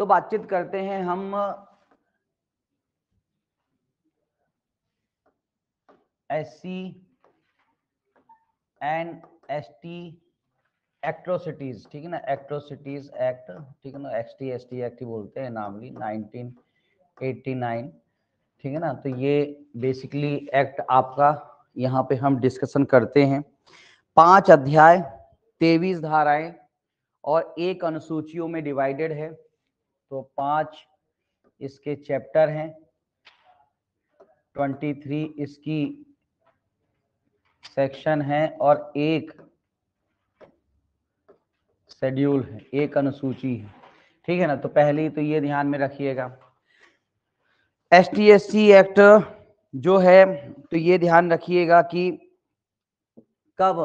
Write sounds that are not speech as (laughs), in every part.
तो बातचीत करते हैं हम S C and S T atrocities ठीक है ना एक्ट्रोसिटीज एक्ट ठीक है ना S T S T act बोलते हैं नामली 1989 ठीक है ना तो ये बेसिकली एक्ट आपका यहाँ पे हम डिस्कशन करते हैं पांच अध्याय तेवीस धाराएं और एक अनुसूचियों में डिवाइडेड है तो पांच इसके चैप्टर हैं ट्वेंटी थ्री इसकी सेक्शन है और एक शेड्यूल है एक अनुसूची है ठीक है ना तो पहले तो ये ध्यान में रखिएगा S T S C act जो है तो ये ध्यान रखिएगा कि कब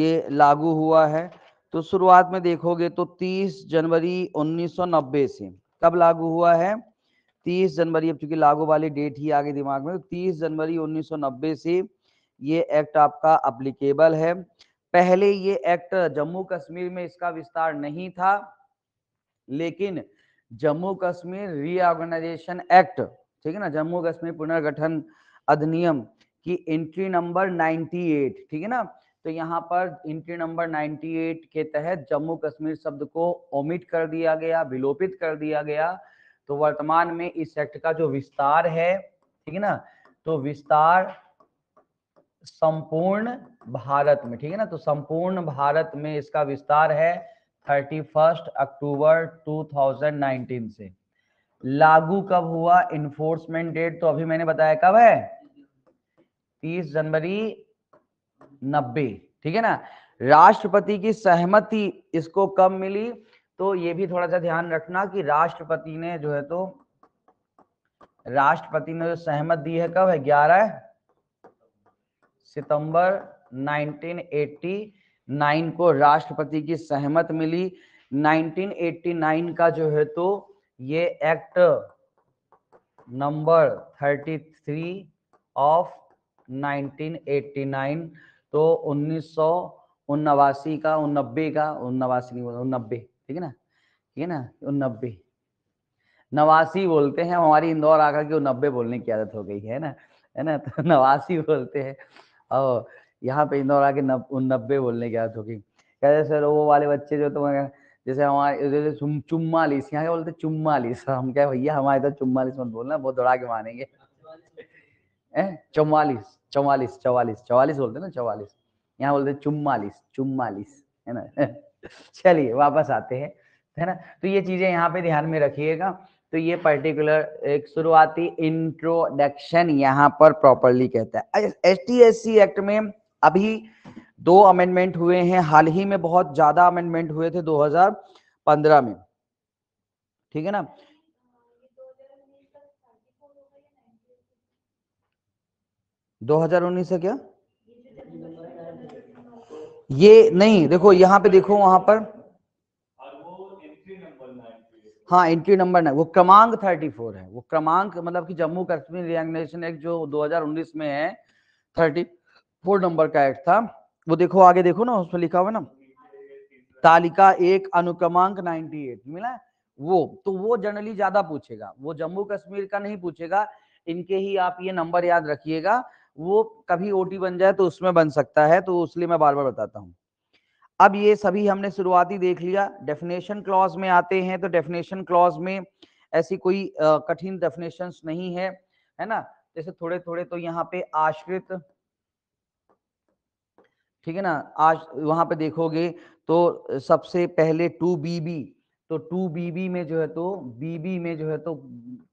ये लागू हुआ है तो शुरुआत में देखोगे तो 30 जनवरी 1990 से कब लागू हुआ है 30 जनवरी अब चूंकि लागू वाली डेट ही आगे दिमाग में तो 30 जनवरी 1990 से ये एक्ट आपका अप्लीकेबल है पहले ये एक्ट जम्मू कश्मीर में इसका विस्तार नहीं था लेकिन जम्मू कश्मीर रीऑर्गेनाइजेशन एक्ट ठीक है ना जम्मू कश्मीर पुनर्गठन अधिनियम की एंट्री नंबर 98 ठीक है ना तो यहाँ पर इंट्री नंबर 98 के तहत जम्मू कश्मीर शब्द को ओमिट कर दिया गया विलोपित कर दिया गया तो वर्तमान में इस एक्ट का जो विस्तार है ठीक है ना तो विस्तार संपूर्ण भारत में ठीक है ना तो संपूर्ण भारत में इसका विस्तार है 31 अक्टूबर 2019 से लागू कब हुआ इन्फोर्समेंट डेट तो अभी मैंने बताया कब है 30 जनवरी नब्बे ठीक है ना राष्ट्रपति की सहमति इसको कब मिली तो ये भी थोड़ा सा ध्यान रखना कि राष्ट्रपति ने जो है तो राष्ट्रपति ने जो सहमत दी है कब है ग्यारह सितंबर 1989 को राष्ट्रपति की सहमत मिली 1989 का जो है तो ये एक्ट नंबर 33 ऑफ 1989 तो उन्नीस सौ उन्नवासी का उन्नबे का उन्नवासी नहीं बोलते उन्नबे ठीक है ना ठीक है ना उन्नबे नवासी बोलते हैं हमारी इंदौर आकर के उन्नबे बोलने की आदत हो गई है ना है ना तो (laughs) नवासी बोलते हैं और यहाँ पे इंदौर आके नब्बे बोलने की आदत हो गई कहते सर वो वाले बच्चे जो तुम्हारे जैसे हमारे जैसे चुम्मालीस यहाँ क्या बोलते चुम्मालीस (laughs) हम क्या भैया हमारे तो चुम्मालीस मत बोलना बहुत दौड़ा के मानेंगे (laughs) चौवालीस चौवालीस चौवालीस चौवालीस बोलते ना चौवालीस यहाँ बोलते चुम्मालीस चुम्मालीस है ना (laughs) चलिए वापस आते हैं है ना तो ये चीजें यहाँ पे ध्यान में रखिएगा तो ये पर्टिकुलर एक शुरुआती इंट्रोडक्शन यहाँ पर प्रॉपरली कहता है S T S C act में अभी दो अमेंडमेंट हुए हैं हाल ही में बहुत ज्यादा अमेंडमेंट हुए थे 2015 में ठीक है ना 2019 है क्या ये नहीं देखो यहाँ पे देखो वहां पर हाँ एंट्री नंबर नाइन वो क्रमांक 34 है वो क्रमांक मतलब कि जम्मू कश्मीर रिएग्नेशन एक्ट जो 2019 में है 34 नंबर का एक्ट था वो देखो आगे देखो ना उसमें लिखा हुआ ना तालिका एक अनुक्रमांक 98 मिला वो तो वो जनरली ज्यादा पूछेगा वो जम्मू कश्मीर का नहीं पूछेगा इनके ही आप ये नंबर याद रखिएगा वो कभी ओटी बन जाए तो उसमें बन सकता है तो इसलिए मैं बार बार बताता हूँ अब ये सभी हमने शुरुआती देख लिया डेफिनेशन क्लॉज में आते हैं तो डेफिनेशन क्लॉज में ऐसी कोई कठिन डेफिनेशन नहीं है है ना जैसे थोड़े थोड़े तो यहाँ पे आश्रित ठीक है ना आज वहां पे देखोगे तो सबसे पहले टू बीबी तो टू बीबी में जो है तो बीबी में जो है तो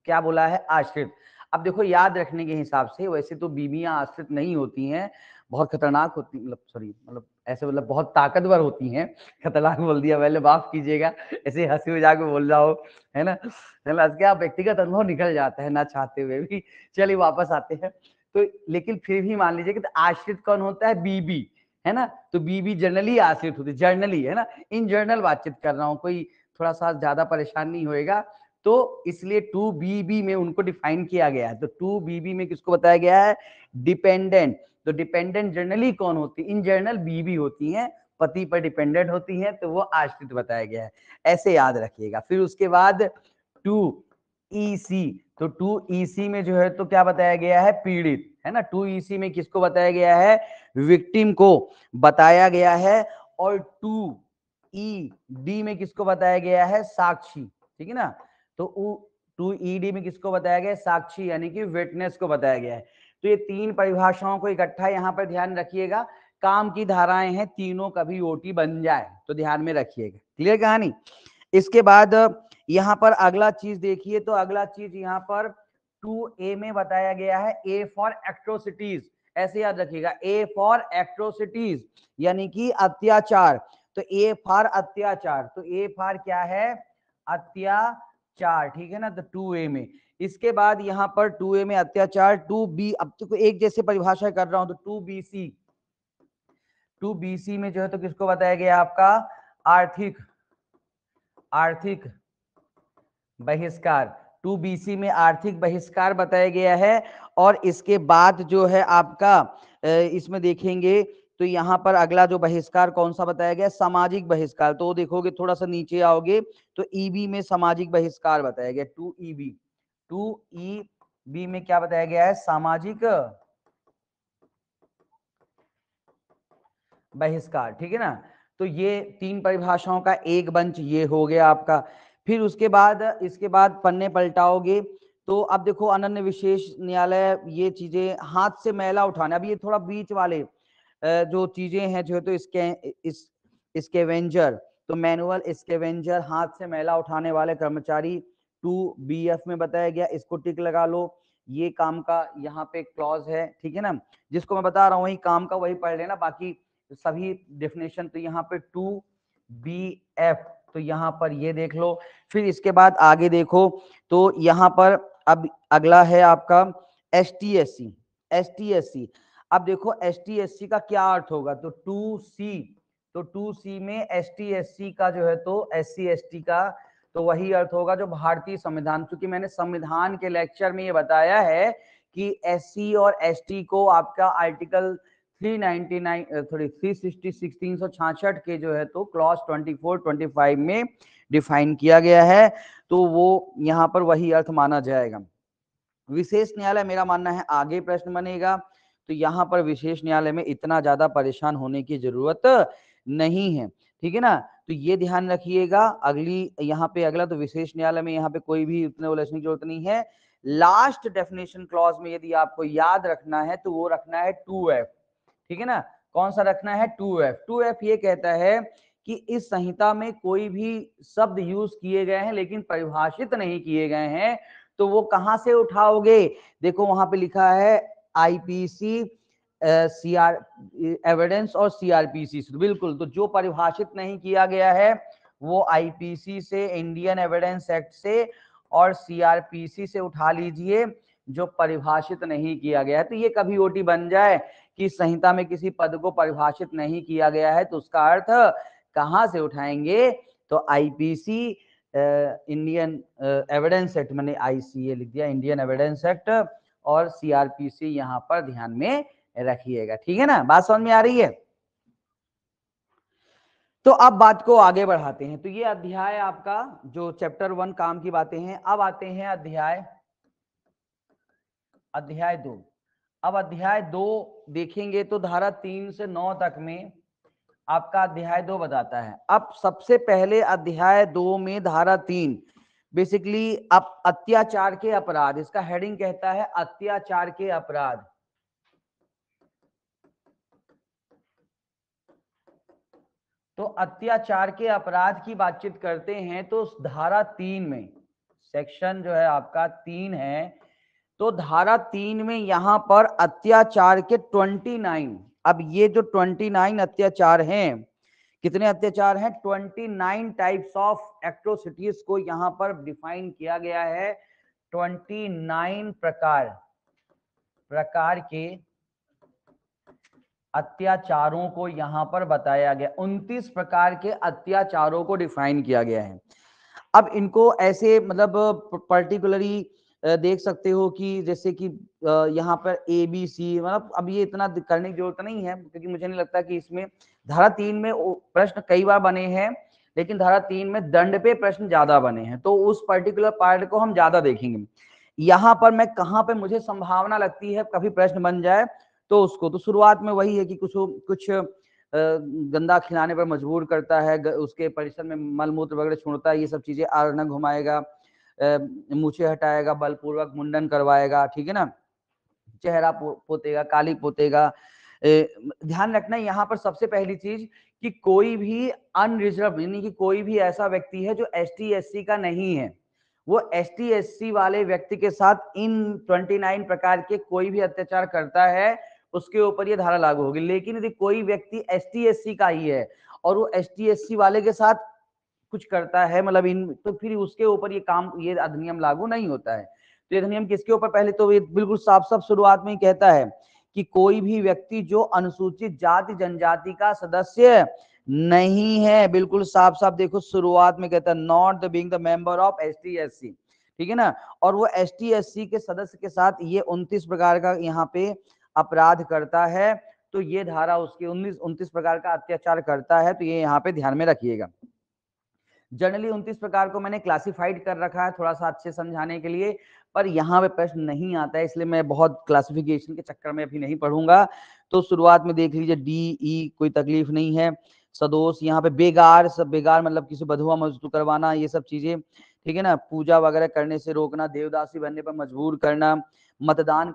क्या बोला है आश्रित अब देखो याद रखने के हिसाब से वैसे तो बीबियां आश्रित नहीं होती हैं बहुत खतरनाक होती मतलब सॉरी मतलब ऐसे मतलब बहुत ताकतवर होती हैं खतरनाक बोल दिया पहले माफ कीजिएगा ऐसे हंसी मजाक में बोल रहा हो है ना चल हंस गया व्यक्तिगत अनुभव निकल जाता है ना चाहते हुए भी चलिए वापस आते हैं तो लेकिन फिर भी मान लीजिए कि तो आश्रित कौन होता है बीबी है ना तो बीबी जनरली आश्रित होती है जर्नली है ना इन जर्नल बातचीत कर रहा हूँ कोई थोड़ा सा ज्यादा परेशान नहीं होएगा तो इसलिए टू बीबी में उनको डिफाइन किया गया है तो टू बीबी में किसको बताया गया है डिपेंडेंट तो डिपेंडेंट जनरली कौन होती है इन जनरल बीबी होती हैं पति पर डिपेंडेंट होती हैं तो वो आश्रित बताया गया है ऐसे याद रखिएगा फिर उसके बाद टू ईसी तो टू सी में जो है तो क्या बताया गया है पीड़ित है ना टू सी में किसको बताया गया है विक्टिम को बताया गया है और टू ई डी में किसको बताया गया है साक्षी ठीक है ना तो टू ईडी में किसको बताया गया साक्षी यानी कि विटनेस को बताया गया है तो ये तीन परिभाषाओं को इकट्ठा यहाँ पर ध्यान रखिएगा काम की धाराएं हैं तीनों कभी ओटी बन जाए तो ध्यान में रखिएगा क्लियर कहानी इसके बाद यहाँ पर अगला चीज देखिए तो अगला चीज यहाँ पर टू ए में बताया गया है ए फॉर एक्ट्रोसिटीज ऐसे याद रखिएगा ए फॉर एक्ट्रोसिटीज यानी कि अत्याचार तो ए फॉर अत्याचार तो ए फॉर क्या है अत्या चार ठीक है ना तो टू ए में इसके बाद यहाँ पर टू ए में अत्याचार टू बी अब तो एक जैसे परिभाषा कर रहा हूं तो two B C two B C में जो है तो किसको बताया गया आपका आर्थिक आर्थिक बहिष्कार टू बी सी में आर्थिक बहिष्कार बताया गया है और इसके बाद जो है आपका इसमें देखेंगे तो यहाँ पर अगला जो बहिष्कार कौन सा बताया गया सामाजिक बहिष्कार तो देखोगे थोड़ा सा नीचे आओगे तो ईबी e में सामाजिक बहिष्कार बताया गया two EB two E B में क्या बताया गया है सामाजिक बहिष्कार ठीक है ना तो ये तीन परिभाषाओं का एक बंच ये हो गया आपका फिर उसके बाद इसके बाद पन्ने पलटाओगे तो अब देखो अनन्य विशेष न्यायालय ये चीजें हाथ से मैला उठाना अब ये थोड़ा बीच वाले जो चीजें हैं जो तो इसके इस स्केवेंजर तो मैनुअल स्केवेंजर हाथ से मैला उठाने वाले कर्मचारी टू बी एफ में बताया गया इसको टिक लगा लो ये काम का यहाँ पे क्लॉज है ठीक है ना जिसको मैं बता रहा हूँ वही काम का वही पढ़ लेना बाकी सभी डेफिनेशन तो यहाँ पे टू बी एफ तो यहाँ पर ये देख लो फिर इसके बाद आगे देखो तो यहाँ पर अब अगला है आपका S T S C S T S C अब देखो एस टी एस सी का क्या अर्थ होगा तो टू सी तो टू सी में एस टी एस सी का जो है तो एस सी एस टी का तो वही अर्थ होगा जो भारतीय संविधान क्योंकि मैंने संविधान के लेक्चर में ये बताया है कि एस सी और एस टी को आपका आर्टिकल 399 सॉरी 360 1666 के जो है तो क्लॉज 24 25 में डिफाइन किया गया है तो वो यहाँ पर वही अर्थ माना जाएगा विशेष न्यायालय मेरा मानना है आगे प्रश्न बनेगा तो यहाँ पर विशेष न्यायालय में इतना ज्यादा परेशान होने की जरूरत नहीं है ठीक है ना तो ये ध्यान रखिएगा अगली यहाँ पे अगला तो विशेष न्यायालय में यहाँ पे कोई भी उतने उलझने की जरूरत नहीं है लास्ट डेफिनेशन क्लॉज में यदि आपको याद रखना है तो वो रखना है टू एफ ठीक है ना कौन सा रखना है टू एफ टू एफ ये कहता है कि इस संहिता में कोई भी शब्द यूज किए गए हैं लेकिन परिभाषित नहीं किए गए हैं तो वो कहां से उठाओगे देखो वहां पे लिखा है आईपीसी सीआर एविडेंस और सीआरपीसी से बिल्कुल तो जो परिभाषित नहीं किया गया है वो आईपीसी से इंडियन एविडेंस एक्ट से और सीआरपीसी से उठा लीजिए जो परिभाषित नहीं किया गया है तो ये कभी ओटी बन जाए कि संहिता में किसी पद को परिभाषित नहीं किया गया है तो उसका अर्थ कहाँ से उठाएंगे तो आईपीसी इंडियन एविडेंस एक्ट मैंने आईसीए लिख दिया इंडियन एविडेंस एक्ट और सीआरपीसी यहां पर ध्यान में रखिएगा ठीक है ना बात समझ में आ रही है तो अब बात को आगे बढ़ाते हैं तो ये अध्याय आपका जो चैप्टर वन काम की बातें हैं अब आते हैं अध्याय अध्याय दो अब अध्याय दो देखेंगे तो धारा तीन से नौ तक में आपका अध्याय दो बताता है अब सबसे पहले अध्याय दो में धारा तीन बेसिकली अप अत्याचार के अपराध इसका हेडिंग कहता है अत्याचार के अपराध तो अत्याचार के अपराध की बातचीत करते हैं तो धारा तीन में सेक्शन जो है आपका तीन है तो धारा तीन में यहां पर अत्याचार के ट्वेंटी नाइन अब ये जो ट्वेंटी नाइन अत्याचार हैं कितने अत्याचार हैं 29 टाइप्स ऑफ एक्ट्रोसिटीज को यहां पर डिफाइन किया गया है 29 प्रकार प्रकार के अत्याचारों को यहां पर बताया गया 29 प्रकार के अत्याचारों को डिफाइन किया गया है अब इनको ऐसे मतलब पर्टिकुलरली देख सकते हो कि जैसे कि यहाँ पर ए बी सी मतलब अब ये इतना करने की जरूरत नहीं है क्योंकि मुझे नहीं लगता कि इसमें धारा तीन में प्रश्न कई बार बने हैं लेकिन धारा तीन में दंड पे प्रश्न ज्यादा बने हैं तो उस पर्टिकुलर पार्ट को हम ज्यादा देखेंगे यहाँ पर मैं कहाँ पे मुझे संभावना लगती है कभी प्रश्न बन जाए तो उसको तो शुरुआत में वही है कि कुछ कुछ गंदा खिलाने पर मजबूर करता है उसके परिसर में मलमूत्र वगैरह छोड़ता है ये सब चीजें आर घुमाएगा मुछे हटाएगा बलपूर्वक मुंडन करवाएगा ठीक है ना चेहरा पो, पोतेगा काली पोतेगा ध्यान रखना यहाँ पर सबसे पहली चीज कि कोई भी अनरिजर्व यानी कि कोई भी ऐसा व्यक्ति है जो एस टी का नहीं है वो एस टी वाले व्यक्ति के साथ इन 29 प्रकार के कोई भी अत्याचार करता है उसके ऊपर ये धारा लागू होगी लेकिन यदि कोई व्यक्ति एस टी का ही है और वो एस टी वाले के साथ कुछ करता है मतलब इन तो फिर उसके ऊपर ये काम ये अधिनियम लागू नहीं होता है तो ये अधिनियम किसके ऊपर पहले तो ये बिल्कुल साफ साफ शुरुआत में ही कहता है कि कोई भी व्यक्ति जो अनुसूचित जाति जनजाति का सदस्य नहीं है बिल्कुल साफ साफ देखो शुरुआत में कहता है not the being the member of S T ठीक है ना और वो एस टी एस सी के सदस्य के साथ ये उन्तीस प्रकार का यहाँ पे अपराध करता है तो ये धारा उसके उन्नीस उन्तीस प्रकार का अत्याचार करता है तो ये यहाँ पे ध्यान में रखिएगा जनरली उन्तीस प्रकार को मैंने क्लासिफाइड कर रखा है थोड़ा सा अच्छे समझाने के लिए पर यहाँ पे प्रश्न नहीं आता है इसलिए मैं बहुत क्लासिफिकेशन के चक्कर में अभी नहीं पढ़ूंगा तो शुरुआत में देख लीजिए डी ई e कोई तकलीफ नहीं है सदोष यहाँ पे बेगार सब बेगार मतलब किसी बधुआ मजदूर करवाना ये सब चीजें ठीक है ना पूजा वगैरह करने से रोकना देवदासी बनने पर मजबूर करना मतदान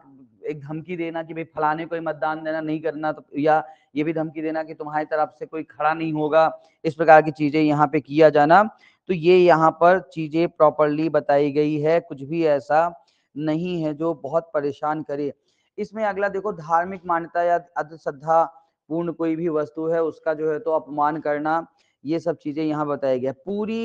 एक धमकी देना कि भाई फलाने को मतदान देना नहीं करना तो या ये भी धमकी देना कि तुम्हारी तरफ से कोई खड़ा नहीं होगा इस प्रकार की चीजें यहाँ पे किया जाना तो ये यहाँ पर चीजें प्रॉपरली बताई गई है कुछ भी ऐसा नहीं है जो बहुत परेशान करे इसमें अगला देखो धार्मिक मान्यता या अधश्रद्धा पूर्ण कोई भी वस्तु है उसका जो है तो अपमान करना ये सब चीजें यहाँ बताई गई पूरी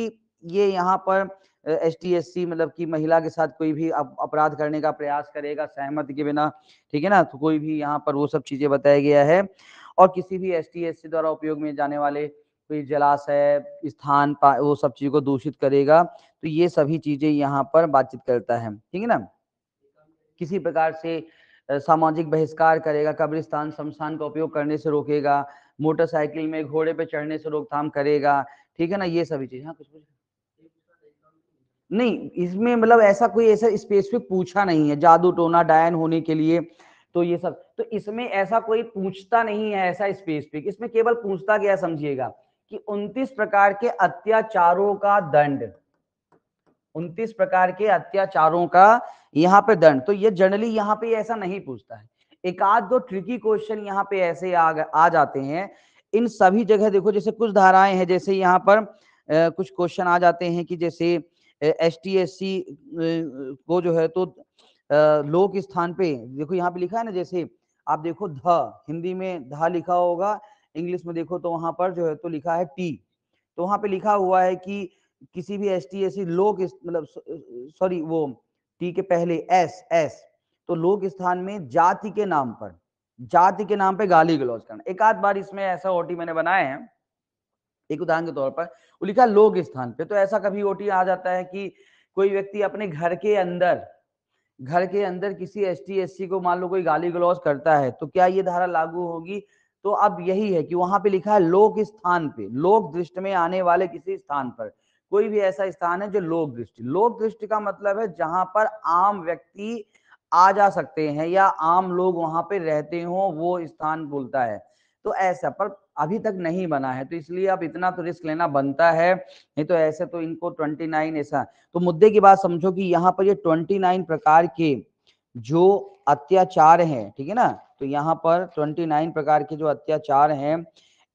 ये यहाँ पर एस टी एस सी मतलब कि महिला के साथ कोई भी अपराध करने का प्रयास करेगा सहमत के बिना ठीक है ना तो कोई भी यहाँ पर वो सब चीजें बताया गया है और किसी भी एस टी एस सी द्वारा उपयोग में जाने वाले तो जलाशय स्थान वो सब चीज़ को दूषित करेगा तो ये सभी चीज़ें यहाँ पर बातचीत करता है ठीक है ना किसी प्रकार से सामाजिक बहिष्कार करेगा कब्रिस्तान शमशान का उपयोग करने से रोकेगा मोटरसाइकिल में घोड़े पे चढ़ने से रोकथाम करेगा ठीक है ना ये सभी चीज़ हाँ कुछ कुछ नहीं इसमें मतलब ऐसा कोई ऐसा स्पेसिफिक पूछा नहीं है जादू टोना डायन होने के लिए तो ये सब तो इसमें ऐसा कोई पूछता नहीं है ऐसा स्पेसिफिक इसमें केवल पूछता गया समझिएगा कि 29 प्रकार के अत्याचारों का दंड 29 प्रकार के अत्याचारों का यहाँ पे दंड तो ये जनरली यहाँ पे ऐसा नहीं पूछता है एक आध दो ट्रिकी क्वेश्चन यहाँ पे ऐसे आ, आ जाते हैं इन सभी जगह देखो जैसे कुछ धाराएं हैं जैसे यहाँ पर आ, कुछ क्वेश्चन आ जाते हैं कि जैसे एस टी एस सी को जो है तो आ, लोक स्थान पे देखो यहाँ पे लिखा है ना जैसे आप देखो ध हिंदी में ध लिखा होगा इंग्लिश में देखो तो वहां पर जो है तो लिखा है टी तो वहां पे लिखा हुआ है कि किसी भी एस टी एस लोक मतलब सॉरी वो टी के पहले एस एस तो लोक स्थान में जाति के नाम पर जाति के नाम पे गाली गलौज करना एक आध बार इसमें ऐसा ओटी मैंने बनाया है एक उदाहरण के तौर पर वो लिखा लोक स्थान पे तो ऐसा कभी ओटी आ जाता है कि कोई व्यक्ति अपने घर के अंदर घर के अंदर किसी एस टी एस सी को मान लो कोई गाली गलौज करता है तो क्या ये धारा लागू होगी तो अब यही है कि वहां पे लिखा है लोक स्थान पे लोक दृष्टि में आने वाले किसी स्थान पर कोई भी ऐसा स्थान है जो लोक दृष्टि लोक दृष्टि का मतलब है जहां पर आम व्यक्ति आ जा सकते हैं या आम लोग वहां पे रहते हो वो स्थान बोलता है तो ऐसा पर अभी तक नहीं बना है तो इसलिए अब इतना तो रिस्क लेना बनता है नहीं तो ऐसे तो इनको 29 ऐसा तो मुद्दे की बात समझो कि यहाँ पर ये 29 प्रकार के जो अत्याचार हैं ठीक है ना तो यहाँ पर 29 प्रकार के जो अत्याचार हैं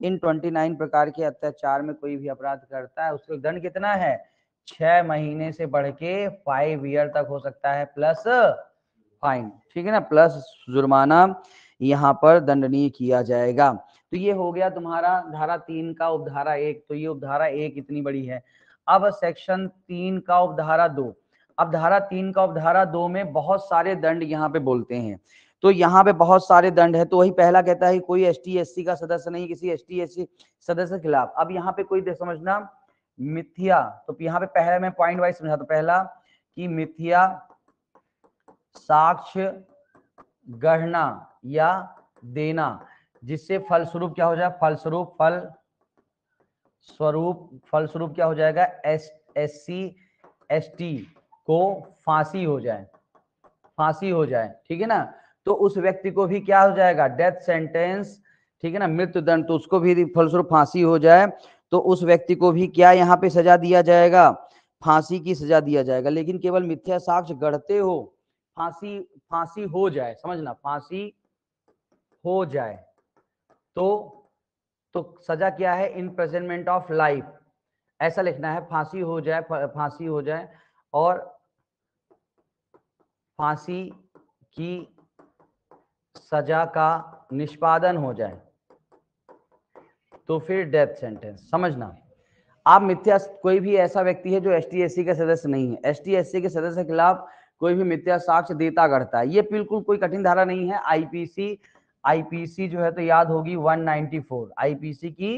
इन 29 प्रकार के अत्याचार में कोई भी अपराध करता है उसको दंड कितना है छह महीने से बढ़ के फाइव ईयर तक हो सकता है प्लस फाइन ठीक है ना प्लस जुर्माना यहाँ पर दंडनीय किया जाएगा तो ये हो गया तुम्हारा धारा तीन का उपधारा एक तो ये उपधारा एक इतनी बड़ी है अब सेक्शन तीन का उपधारा दो अब धारा तीन का उपधारा दो में बहुत सारे दंड यहाँ पे बोलते हैं तो यहाँ पे बहुत सारे दंड है तो वही पहला कहता है कोई एस टी का सदस्य नहीं किसी एस टी सदस्य के खिलाफ अब यहाँ पे कोई समझना मिथ्या तो यहाँ पे पहले मैं पॉइंट वाइज समझा तो पहला कि मिथ्या साक्ष्य गढ़ना या देना जिससे फलस्वरूप क्या हो जाए फलस्वरूप फल स्वरूप फलस्वरूप क्या हो जाएगा S S C S T को फांसी हो जाए फांसी हो जाए ठीक है ना तो उस व्यक्ति को भी क्या हो जाएगा डेथ सेंटेंस ठीक है ना दंड तो उसको भी फलस्वरूप फांसी हो जाए तो उस व्यक्ति को भी क्या यहाँ पे सजा दिया जाएगा फांसी की सजा दिया जाएगा लेकिन केवल मिथ्या साक्ष्य गढ़ते हो फांसी फांसी हो जाए समझना फांसी हो जाए तो तो सजा क्या है इन प्रेजेंटमेंट ऑफ लाइफ ऐसा लिखना है फांसी हो जाए फांसी हो जाए और फांसी की सजा का निष्पादन हो जाए तो फिर डेथ सेंटेंस समझना आप मिथ्या कोई भी ऐसा व्यक्ति है जो एस टी के सदस्य नहीं है एस टी के सदस्य के खिलाफ कोई भी मिथ्या साक्ष्य देता करता है ये बिल्कुल कोई कठिन धारा नहीं है आईपीसी आईपीसी जो है तो याद होगी 194 आईपीसी की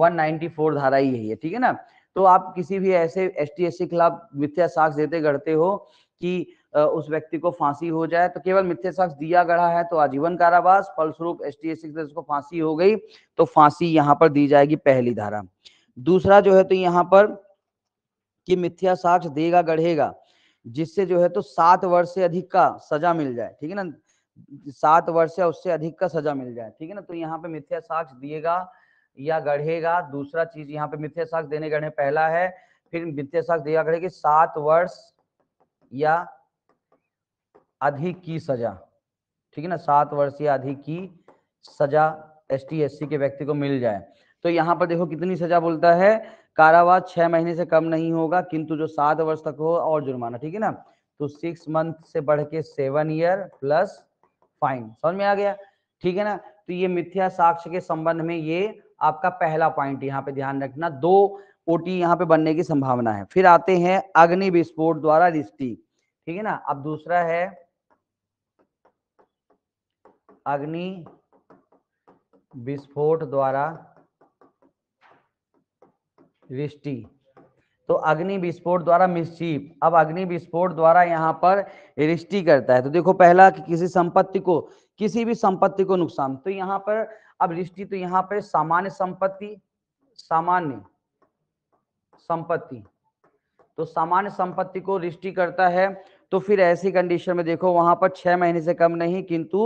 194 धारा ही है ठीक है ना तो आप किसी भी ऐसे एस टी के खिलाफ मिथ्या साक्ष्य देते करते हो कि उस व्यक्ति को फांसी हो जाए तो केवल मिथ्य साक्ष दिया गया है तो आजीवन कारावास फलस्वरूप एस टी एस को फांसी हो गई तो फांसी यहाँ पर दी जाएगी पहली धारा दूसरा जो है तो यहाँ पर कि मिथ्या साक्ष देगा गढ़ेगा जिससे जो है तो सात वर्ष से अधिक का सजा मिल जाए ठीक है ना सात वर्ष या उससे अधिक का सजा मिल जाए ठीक है ना तो यहाँ पे मिथ्या साक्ष दिएगा या गढ़ेगा दूसरा चीज यहाँ पे मिथ्या साक्ष देने गढ़े पहला है फिर मिथ्या साक्ष देगा गढ़ेगी सात वर्ष या अधिक की सजा ठीक है ना सात या अधिक की सजा एस टी एस सी के व्यक्ति को मिल जाए तो यहाँ पर देखो कितनी सजा बोलता है कारावास छह महीने से कम नहीं होगा किंतु जो सात वर्ष तक हो और जुर्माना ठीक है ना तो सिक्स मंथ से बढ़ के सेवन ईयर प्लस फाइन समझ में आ गया ठीक है ना तो ये मिथ्या साक्ष्य के संबंध में ये आपका पहला पॉइंट यहाँ पे ध्यान रखना दो ओटी यहाँ पे बनने की संभावना है फिर आते हैं अग्नि विस्फोट द्वारा रिश्ती ठीक है ना अब दूसरा है अग्नि विस्फोट द्वारा रिष्टि तो अग्नि विस्फोट द्वारा मिशीप अब अग्नि विस्फोट द्वारा यहाँ पर रिष्टि करता है तो देखो पहला कि किसी संपत्ति को किसी भी संपत्ति को नुकसान तो यहाँ पर अब रिष्टि तो यहाँ पर सामान्य संपत्ति सामान्य संपत्ति तो सामान्य संपत्ति को रिष्टि करता है तो फिर ऐसी कंडीशन में देखो वहां पर छह महीने से कम नहीं किंतु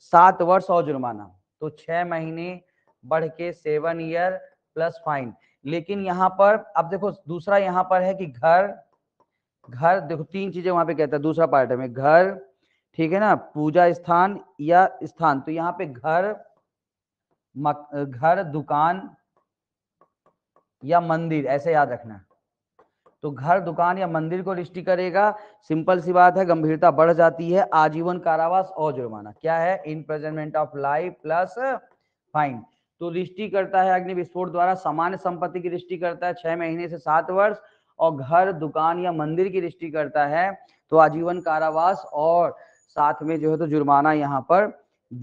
सात वर्ष और जुर्माना तो छह महीने बढ़ के सेवन ईयर प्लस फाइन लेकिन यहाँ पर अब देखो दूसरा यहाँ पर है कि घर घर देखो तीन चीजें वहां पे कहता है दूसरा पार्ट में घर ठीक है ना पूजा स्थान या स्थान तो यहाँ पे घर मक, घर दुकान या मंदिर ऐसे याद रखना तो घर दुकान या मंदिर को रिष्टि करेगा सिंपल सी बात है गंभीरता बढ़ जाती है आजीवन कारावास और जुर्माना क्या है imprisonment of life plus fine तो रिष्टि करता है अग्नि विस्फोट द्वारा सामान्य संपत्ति की रिष्टि करता है छह महीने से सात वर्ष और घर दुकान या मंदिर की रिष्टि करता है तो आजीवन कारावास और साथ में जो है तो जुर्माना यहाँ पर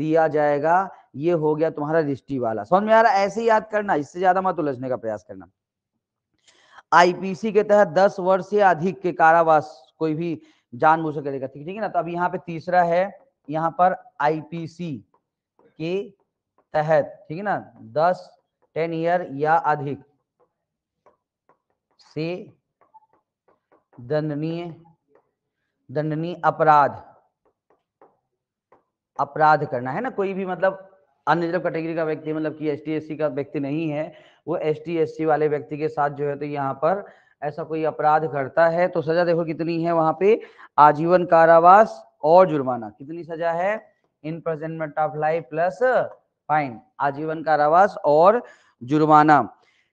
दिया जाएगा ये हो गया तुम्हारा रिष्टि वाला समझ में आ रहा ऐसे याद करना इससे ज्यादा मत उलझने का प्रयास करना आईपीसी के तहत दस वर्ष से अधिक के कारावास कोई भी जानबूझ कर देगा ठीक है ना तो अब यहाँ पे तीसरा है यहाँ पर आईपीसी के तहत ठीक है ना दस टेन ईयर या अधिक से दंडनीय दंडनीय अपराध अपराध करना है ना कोई भी मतलब अन्य कैटेगरी का व्यक्ति मतलब कि एस टी का व्यक्ति नहीं है वो एस टी वाले व्यक्ति के साथ जो है तो यहाँ पर ऐसा कोई अपराध करता है तो सजा देखो कितनी है वहां पे आजीवन कारावास और जुर्माना कितनी सजा है imprisonment of life plus fine आजीवन कारावास और जुर्माना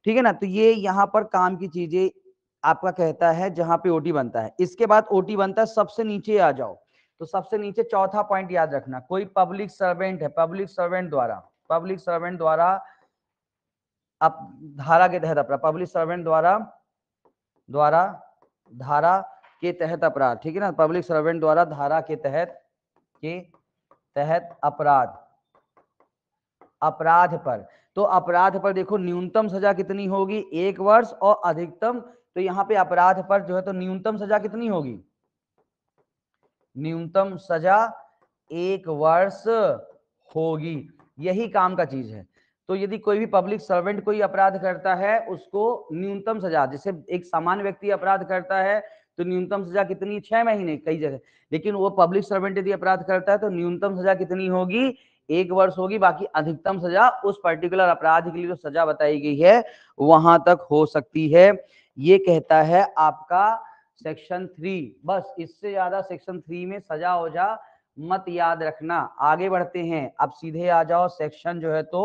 ठीक है ना तो ये यहाँ पर काम की चीजें आपका कहता है जहां पे ओटी बनता है इसके बाद ओटी बनता है सबसे नीचे आ जाओ तो सबसे नीचे चौथा पॉइंट याद रखना कोई पब्लिक सर्वेंट है पब्लिक सर्वेंट द्वारा पब्लिक सर्वेंट द्वारा अब धारा के तहत अपराध पब्लिक सर्वेंट द्वारा द्वारा धारा के तहत अपराध ठीक है ना पब्लिक सर्वेंट द्वारा धारा के तहत के तहत अपराध अपराध पर तो अपराध पर देखो न्यूनतम सजा कितनी होगी एक वर्ष और अधिकतम तो यहाँ पे अपराध पर जो है तो न्यूनतम सजा कितनी होगी न्यूनतम सजा एक वर्ष होगी यही काम का चीज है तो यदि कोई भी पब्लिक सर्वेंट कोई अपराध करता है उसको न्यूनतम सजा जैसे एक सामान्य व्यक्ति अपराध करता है तो न्यूनतम सजा कितनी छह महीने कई जगह लेकिन वो पब्लिक सर्वेंट यदि अपराध करता है तो न्यूनतम सजा कितनी होगी एक वर्ष होगी बाकी अधिकतम सजा उस पर्टिकुलर अपराध के लिए जो सजा बताई गई है वहां तक हो सकती है ये कहता है आपका सेक्शन थ्री बस इससे ज्यादा सेक्शन थ्री में सजा हो जा मत याद रखना आगे बढ़ते हैं अब सीधे आ जाओ सेक्शन जो है तो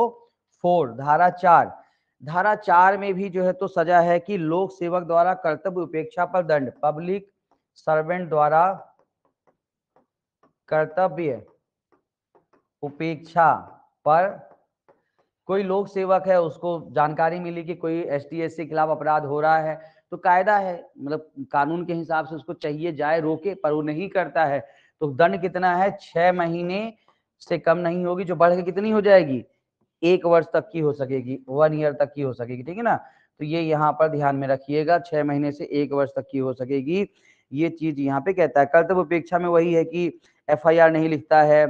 फोर धारा चार धारा चार में भी जो है तो सजा है कि लोक सेवक द्वारा कर्तव्य उपेक्षा पर दंड पब्लिक सर्वेंट द्वारा कर्तव्य उपेक्षा पर कोई लोक सेवक है उसको जानकारी मिली कि कोई एस टी के खिलाफ अपराध हो रहा है तो कायदा है मतलब कानून के हिसाब से उसको चाहिए जाए रोके पर वो नहीं करता है तो दंड कितना है छह महीने से कम नहीं होगी जो बढ़ के कितनी हो जाएगी एक वर्ष तक की हो सकेगी वन ईयर तक की हो सकेगी ठीक है ना तो ये यहाँ पर ध्यान में रखिएगा छह महीने से एक वर्ष तक की हो सकेगी ये चीज यहाँ पे कहता है कर्तव्य उपेक्षा में वही है कि एफ नहीं लिखता है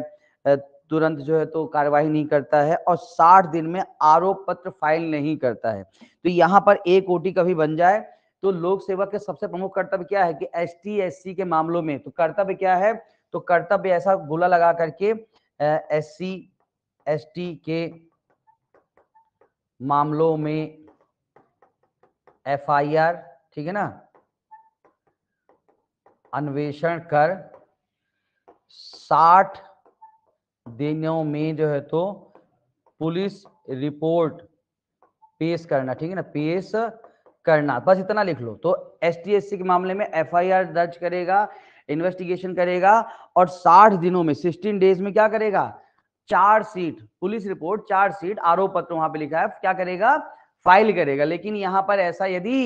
तुरंत जो है तो कार्यवाही नहीं करता है और 60 दिन में आरोप पत्र फाइल नहीं करता है तो यहाँ पर एक ओटी कभी बन जाए तो लोक सेवा के सबसे प्रमुख कर्तव्य क्या है कि एस टी के मामलों में तो कर्तव्य क्या है तो कर्तव्य ऐसा गोला लगा करके एस सी एस के मामलों में एफआईआर ठीक है ना अन्वेषण कर 60 दिनों में जो है तो पुलिस रिपोर्ट पेश करना ठीक है ना पेश करना बस इतना लिख लो तो एस के मामले में एफआईआर दर्ज करेगा इन्वेस्टिगेशन करेगा और 60 दिनों में 16 डेज में क्या करेगा charge sheet police report charge sheet आरोप पत्र वहां पे लिखा है क्या करेगा फाइल करेगा लेकिन यहां पर ऐसा यदि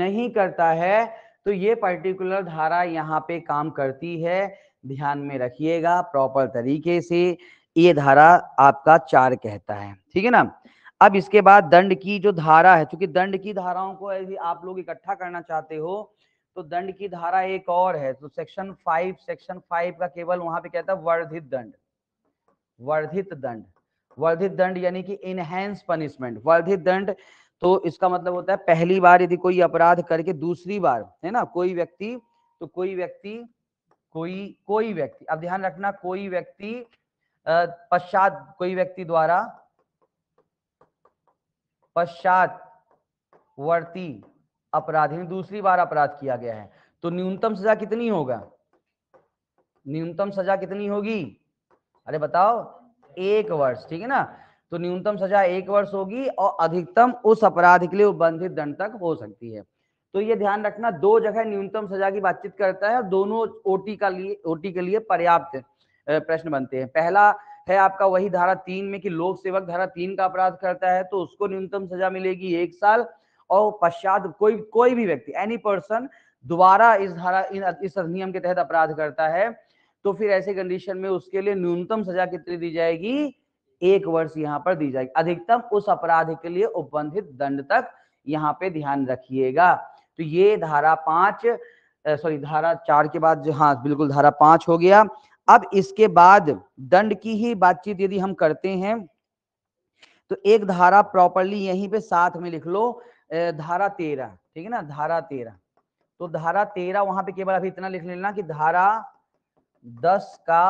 नहीं करता है तो ये पर्टिकुलर धारा यहाँ पे काम करती है ध्यान में रखिएगा प्रॉपर तरीके से ये धारा आपका चार कहता है ठीक है ना अब इसके बाद दंड की जो धारा है क्योंकि दंड की धाराओं को यदि आप लोग इकट्ठा करना चाहते हो तो दंड की धारा एक और है तो सेक्शन फाइव सेक्शन फाइव का केवल वहां पे कहता है वर्धित दंड वर्धित दंड वर्धित दंड यानी कि इनहेंस पनिशमेंट वर्धित दंड तो इसका मतलब होता है पहली बार यदि कोई अपराध करके दूसरी बार है ना कोई व्यक्ति तो कोई व्यक्ति कोई कोई व्यक्ति अब ध्यान रखना कोई व्यक्ति पश्चात कोई व्यक्ति द्वारा पश्चात वर्ती अपराध यानी दूसरी बार अपराध किया गया है तो न्यूनतम सजा कितनी होगा न्यूनतम सजा कितनी होगी अरे बताओ एक वर्ष ठीक है ना तो न्यूनतम सजा एक वर्ष होगी और अधिकतम उस अपराध के लिए उपबंधित दंड तक हो सकती है तो ये ध्यान रखना दो जगह न्यूनतम सजा की बातचीत करता है और दोनों ओटी का लिए ओटी के लिए पर्याप्त प्रश्न बनते हैं पहला है आपका वही धारा तीन में कि लोक सेवक धारा तीन का अपराध करता है तो उसको न्यूनतम सजा मिलेगी एक साल और पश्चात कोई कोई भी व्यक्ति एनी पर्सन दोबारा इस धारा इस अधिनियम के तहत अपराध करता है तो फिर ऐसे कंडीशन में उसके लिए न्यूनतम सजा कितनी दी जाएगी एक वर्ष यहाँ पर दी जाएगी अधिकतम उस अपराध के लिए उपबंधित दंड तक यहाँ पे ध्यान रखिएगा तो ये धारा पांच सॉरी धारा चार के बाद हाँ बिल्कुल धारा पांच हो गया अब इसके बाद दंड की ही बातचीत यदि हम करते हैं तो एक धारा प्रॉपरली यहीं पे साथ में लिख लो धारा तेरह ठीक है ना धारा तेरह तो धारा तेरह वहां पे केवल अभी इतना लिख लेना कि धारा दस का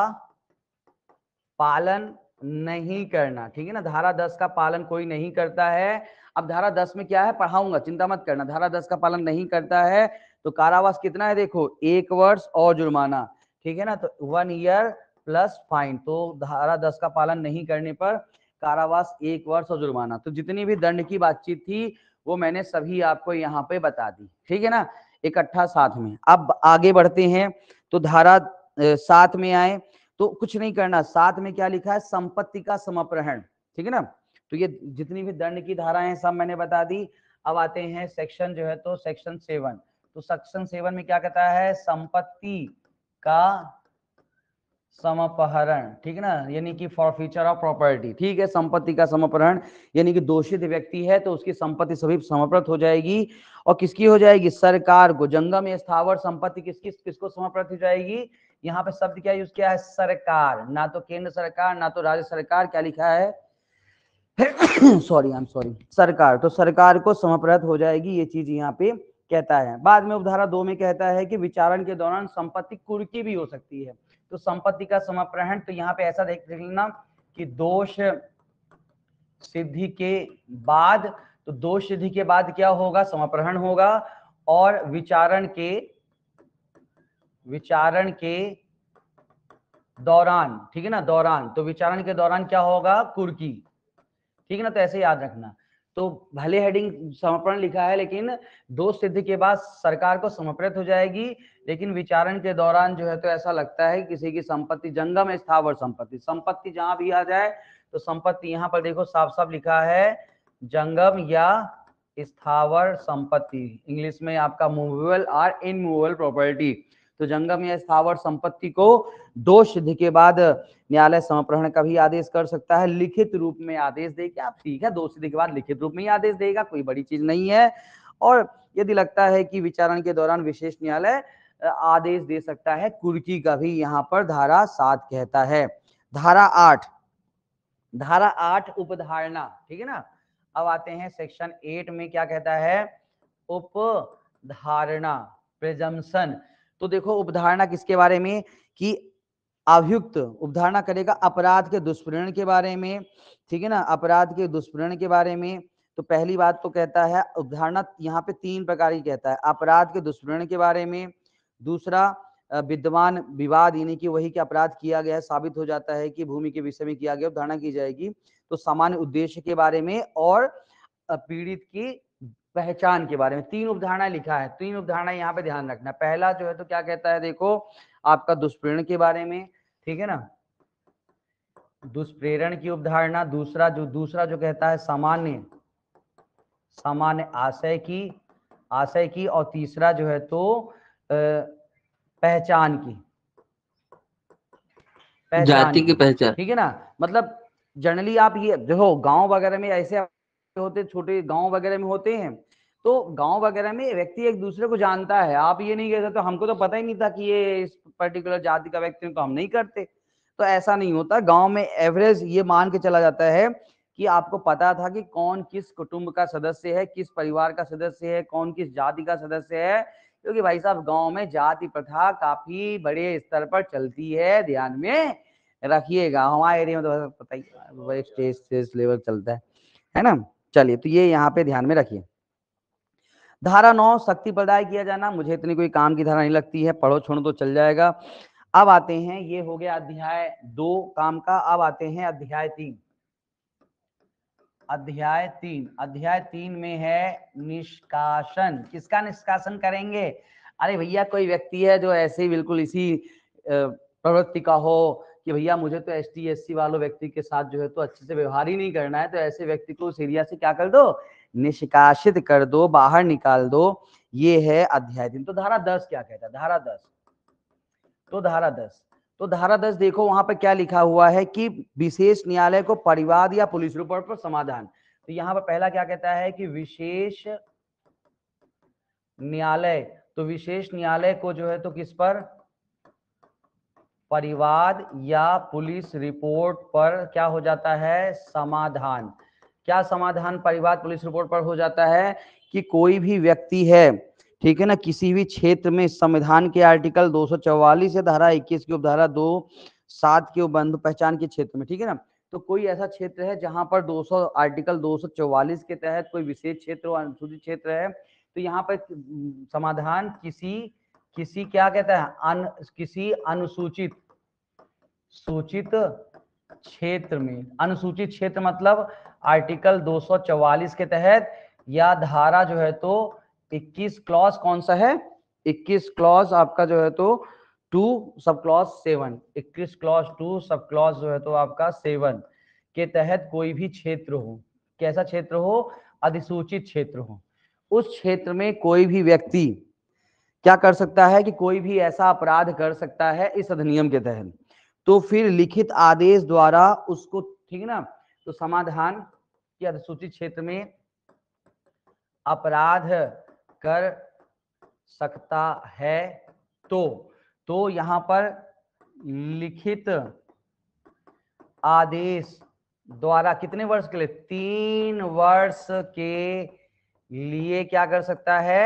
पालन नहीं करना ठीक है ना धारा दस का पालन कोई नहीं करता है अब धारा दस में क्या है पढ़ाऊंगा चिंता मत करना धारा दस का पालन नहीं करता है तो कारावास कितना है देखो एक वर्ष और जुर्माना ठीक है ना तो वन ईयर प्लस फाइन तो धारा दस का पालन नहीं करने पर कारावास एक वर्ष और जुर्माना तो जितनी भी दंड की बातचीत थी वो मैंने सभी आपको यहाँ पे बता दी ठीक है ना इकट्ठा साथ में अब आगे बढ़ते हैं तो धारा सात में आए तो कुछ नहीं करना साथ में क्या लिखा है संपत्ति का समप्रहण ठीक है ना तो ये जितनी भी दंड की धाराएं हैं सब मैंने बता दी अब आते हैं सेक्शन जो है तो सेक्शन सेवन तो सेक्शन सेवन में क्या कहता है संपत्ति का समपहरण ठीक ना यानी कि फॉर फ्यूचर ऑफ प्रॉपर्टी ठीक है संपत्ति का समपहरण यानी कि दोषित व्यक्ति है तो उसकी संपत्ति सभी समर्पित हो जाएगी और किसकी हो जाएगी सरकार को जंगम स्थावर संपत्ति किसकी किसको समर्पित हो जाएगी यहाँ पे शब्द क्या यूज किया है सरकार ना तो केंद्र सरकार ना तो राज्य सरकार क्या लिखा है सॉरी आई एम सॉरी सरकार तो सरकार को समप्रत हो जाएगी ये चीज यहाँ पे कहता है बाद में उपधारा दो में कहता है कि विचारण के दौरान संपत्ति कुर्की भी हो सकती है तो संपत्ति का समाप्रहण तो यहाँ पे ऐसा देख लेना कि दोष सिद्धि के बाद तो दोष सिद्धि के बाद क्या होगा समाप्रहण होगा और विचारण के विचारण के दौरान ठीक है ना दौरान तो विचारण के दौरान क्या होगा कुर्की ठीक है ना तो ऐसे याद रखना तो भले हेडिंग समर्पण लिखा है लेकिन दो सिद्ध के बाद सरकार को समर्पित हो जाएगी लेकिन विचारण के दौरान जो है तो ऐसा लगता है किसी की संपत्ति जंगम स्थावर संपत्ति संपत्ति जहां भी आ जाए तो संपत्ति यहाँ पर देखो साफ साफ लिखा है जंगम या स्थावर संपत्ति इंग्लिश में आपका मूवेबल और इनमूवेबल प्रॉपर्टी तो जंगम या स्थावर संपत्ति को दोष सिद्धि के बाद न्यायालय समप्रहण का भी आदेश कर सकता है लिखित रूप में आदेश देगा ठीक है दोष सिद्धि के बाद लिखित रूप में ही आदेश देगा कोई बड़ी चीज नहीं है और यदि लगता है कि विचारण के दौरान विशेष न्यायालय आदेश दे सकता है कुर्की का भी यहाँ पर धारा सात कहता है धारा आठ धारा आठ उपधारणा ठीक है ना अब आते हैं सेक्शन एट में क्या कहता है उपधारणा प्रेजम्पशन तो देखो उपधारणा किसके बारे में कि अभियुक्त उपधारणा करेगा अपराध के दुष्परिणाम के बारे में ठीक है ना अपराध के दुष्परिणाम के बारे में तो पहली बात तो कहता है उपधारणा यहाँ पे तीन प्रकार की कहता है अपराध के दुष्परिणाम के बारे में दूसरा विद्वान विवाद यानी कि वही के अपराध किया गया है साबित हो जाता है कि भूमि के विषय में किया गया उपधारणा की जाएगी तो सामान्य उद्देश्य के बारे में और पीड़ित की पहचान के बारे में तीन उपधारणा लिखा है तीन उपधारणा यहाँ पे ध्यान रखना पहला जो है तो क्या कहता है देखो आपका दुष्प्रेरण के बारे में ठीक है ना दुष्प्रेरण की उपधारणा दूसरा जो दूसरा जो कहता है सामान्य सामान्य आशय की आशय की और तीसरा जो है तो पहचान की पहचान जाति की पहचान ठीक है ना मतलब जनरली आप ये देखो गांव वगैरह में ऐसे होते छोटे गांव वगैरह में होते हैं तो गांव वगैरह में व्यक्ति एक दूसरे को जानता है आप ये नहीं सकते तो हमको तो पता ही नहीं था कि ये इस पर्टिकुलर जाति का व्यक्ति तो हम नहीं करते तो ऐसा नहीं होता गांव में एवरेज ये मान के चला जाता है कि आपको पता था कि कौन किस कुटुंब का सदस्य है किस परिवार का सदस्य है कौन किस जाति का सदस्य है क्योंकि भाई साहब गांव में जाति प्रथा काफी बड़े स्तर पर चलती है ध्यान में रखिएगा हमारे एरिया में तो पता ही स्टेज लेवल चलता है है ना चलिए तो ये यहाँ पे ध्यान में रखिए धारा नौ शक्ति प्रदाय किया जाना मुझे इतनी कोई काम की धारा नहीं लगती है पढ़ो छोड़ो तो चल जाएगा अब आते हैं ये हो गया अध्याय दो काम का अब आते हैं अध्याय तीन अध्याय तीन अध्याय तीन में है निष्कासन किसका निष्कासन करेंगे अरे भैया कोई व्यक्ति है जो ऐसे ही बिल्कुल इसी प्रवृत्ति का हो कि भैया मुझे तो एस टी एस सी वालों व्यक्ति के साथ जो है तो अच्छे से व्यवहार ही नहीं करना है तो ऐसे व्यक्ति को सीरिया से क्या कर दो निष्कासित कर दो बाहर निकाल दो ये है अध्याय तीन तो धारा दस क्या कहता है धारा दस तो धारा दस तो धारा दस देखो वहां पर क्या लिखा हुआ है कि विशेष न्यायालय को परिवाद या पुलिस रिपोर्ट पर समाधान तो यहाँ पर पहला क्या कहता है कि विशेष न्यायालय तो विशेष न्यायालय को जो है तो किस पर परिवाद या पुलिस रिपोर्ट पर क्या हो जाता है समाधान क्या समाधान परिवार पुलिस रिपोर्ट पर हो जाता है कि कोई भी व्यक्ति है ठीक है ना किसी भी क्षेत्र में संविधान के आर्टिकल 244 से धारा 21 की उपधारा दो सात के उपबंध पहचान के क्षेत्र में ठीक है ना तो कोई ऐसा क्षेत्र है जहां पर 200 आर्टिकल 244 के तहत कोई विशेष क्षेत्र और अनुसूचित क्षेत्र है तो यहाँ पर हम्म, समाधान किसी किसी क्या कहता है अन, किसी अनुसूचित सूचित क्षेत्र में अनुसूचित क्षेत्र मतलब आर्टिकल 244 के तहत या धारा जो है तो 21 क्लॉज कौन सा है 21 क्लॉज आपका जो है तो टू सब क्लॉज सेवन इक्कीस क्लॉज टू सब क्लॉज जो है तो आपका सेवन के तहत कोई भी क्षेत्र हो कैसा क्षेत्र हो अधिसूचित क्षेत्र हो उस क्षेत्र में कोई भी व्यक्ति क्या कर सकता है कि कोई भी ऐसा अपराध कर सकता है इस अधिनियम के तहत तो फिर लिखित आदेश द्वारा उसको ठीक है ना तो समाधान की अधिसूचित क्षेत्र में अपराध कर सकता है तो तो यहां पर लिखित आदेश द्वारा कितने वर्ष के लिए तीन वर्ष के लिए क्या कर सकता है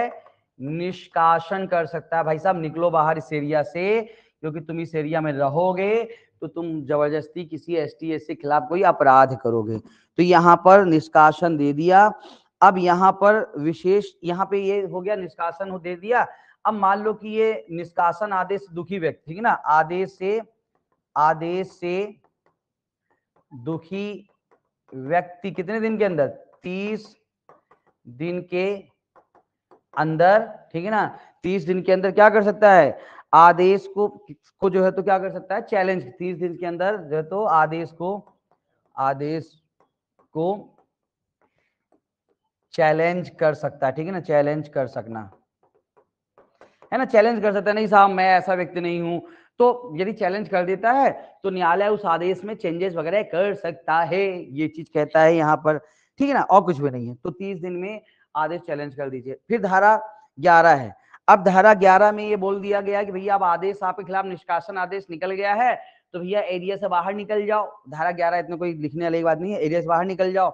निष्कासन कर सकता है भाई साहब निकलो बाहर इस एरिया से क्योंकि तुम इस एरिया में रहोगे तो तुम जबरदस्ती किसी एस टी एस के खिलाफ कोई अपराध करोगे तो यहाँ पर निष्कासन दे दिया अब यहाँ पर विशेष यहाँ पे ये हो गया निष्कासन दे दिया अब मान लो कि ये निष्कासन आदेश दुखी व्यक्ति ठीक है ना आदेश से आदेश से दुखी व्यक्ति कितने दिन के अंदर तीस दिन के अंदर ठीक है ना तीस दिन के अंदर क्या कर सकता है आदेश को को जो है तो क्या कर सकता है चैलेंज तीस दिन के अंदर जो है तो आदेश को आदेश को चैलेंज कर सकता है ठीक है ना चैलेंज कर सकना है ना चैलेंज कर सकता है नहीं साहब मैं ऐसा व्यक्ति नहीं हूं तो यदि चैलेंज कर देता है तो न्यायालय उस आदेश में चेंजेस वगैरह कर सकता है ये चीज कहता है यहां पर ठीक है ना और कुछ भी नहीं है तो तीस दिन में आदेश चैलेंज कर दीजिए फिर धारा ग्यारह है अब धारा ग्यारह में ये बोल दिया गया कि भैया अब आदेश आपके खिलाफ निष्कासन आदेश निकल गया है तो भैया एरिया से बाहर निकल जाओ धारा ग्यारह इतना कोई लिखने वाली बात नहीं है एरिया से बाहर निकल जाओ